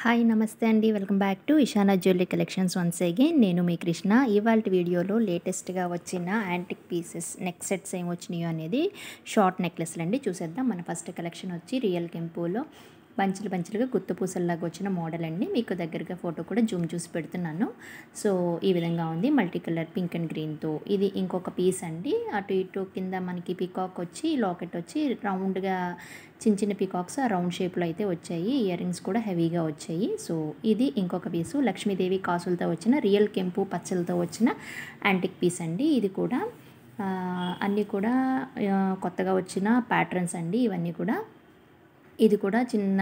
hi నమస్తే అండి welcome back to Ishana jewellery collections once again నేను మీ కృష్ణ ఇవాళ వీడియోలో లేటెస్ట్గా వచ్చిన యాంటిక్ పీసెస్ నెక్ సెట్స్ ఏమి వచ్చినాయో అనేది షార్ట్ నెక్లెస్లు అండి చూసేద్దాం మన ఫస్ట్ కలెక్షన్ వచ్చి రియల్ కెంపులో బంచులు బంచులుగా గుత్త పూసల్లాగా వచ్చిన మోడల్ అండి మీకు దగ్గరగా ఫోటో కూడా జూమ్ చూసి పెడుతున్నాను సో ఈ విధంగా ఉంది మల్టీ కలర్ పింక్ అండ్ గ్రీన్తో ఇది ఇంకొక పీస్ అండి అటు ఇటు కింద మనకి పికాక్ వచ్చి లాకెట్ వచ్చి రౌండ్గా చిన్న చిన్న పికాక్స్ ఆ రౌండ్ షేప్లో అయితే వచ్చాయి ఇయర్ రింగ్స్ కూడా హెవీగా వచ్చాయి సో ఇది ఇంకొక పీసు లక్ష్మీదేవి కాసులతో వచ్చిన రియల్ కెంపు పచ్చలతో వచ్చిన యాంటిక్ పీస్ అండి ఇది కూడా అన్నీ కూడా కొత్తగా వచ్చిన ప్యాటర్న్స్ అండి ఇవన్నీ కూడా ఇది కూడా చిన్న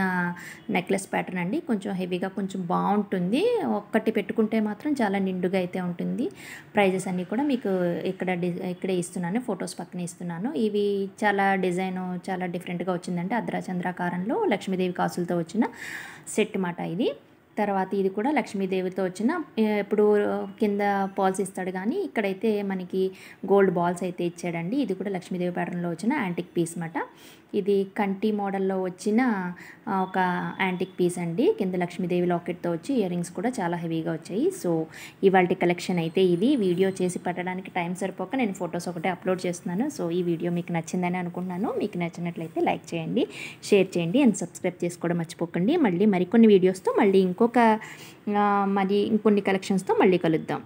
నెక్లెస్ ప్యాటర్న్ అండి కొంచెం హెవీగా కొంచెం బాగుంటుంది ఒక్కటి పెట్టుకుంటే మాత్రం చాలా నిండుగా అయితే ఉంటుంది ప్రైజెస్ అన్నీ కూడా మీకు ఇక్కడ ఇక్కడే ఇస్తున్నాను ఫొటోస్ పక్కన ఇస్తున్నాను ఇవి చాలా డిజైన్ చాలా డిఫరెంట్గా వచ్చిందంటే అద్రాచంద్రాకారంలో లక్ష్మీదేవి కాసులతో వచ్చిన సెట్ మాట ఇది తర్వాత ఇది కూడా లక్ష్మీదేవితో వచ్చిన ఎప్పుడు కింద బాల్స్ ఇస్తాడు కానీ ఇక్కడైతే మనకి గోల్డ్ బాల్స్ అయితే ఇచ్చాడండి ఇది కూడా లక్ష్మీదేవి ప్యాటర్న్లో వచ్చిన యాంటిక్ పీస్ అనమాట ఇది కంటి మోడల్లో వచ్చిన ఒక యాంటిక్ పీస్ అండి కింద లక్ష్మీదేవి లాకెట్తో వచ్చి ఇయర్ రింగ్స్ కూడా చాలా హెవీగా వచ్చాయి సో ఇవాళ కలెక్షన్ అయితే ఇది వీడియో చేసి పెట్టడానికి టైం సరిపోక నేను ఫొటోస్ ఒకటే అప్లోడ్ చేస్తున్నాను సో ఈ వీడియో మీకు నచ్చిందని అనుకున్నాను మీకు నచ్చినట్లయితే లైక్ చేయండి షేర్ చేయండి అండ్ సబ్స్క్రైబ్ చేసుకోవడం మర్చిపోకండి మళ్ళీ మరికొన్ని వీడియోస్తో మళ్ళీ ఇంకో ఇంకొక మరి ఇంకొన్ని కలెక్షన్స్తో మళ్ళీ కలుద్దాం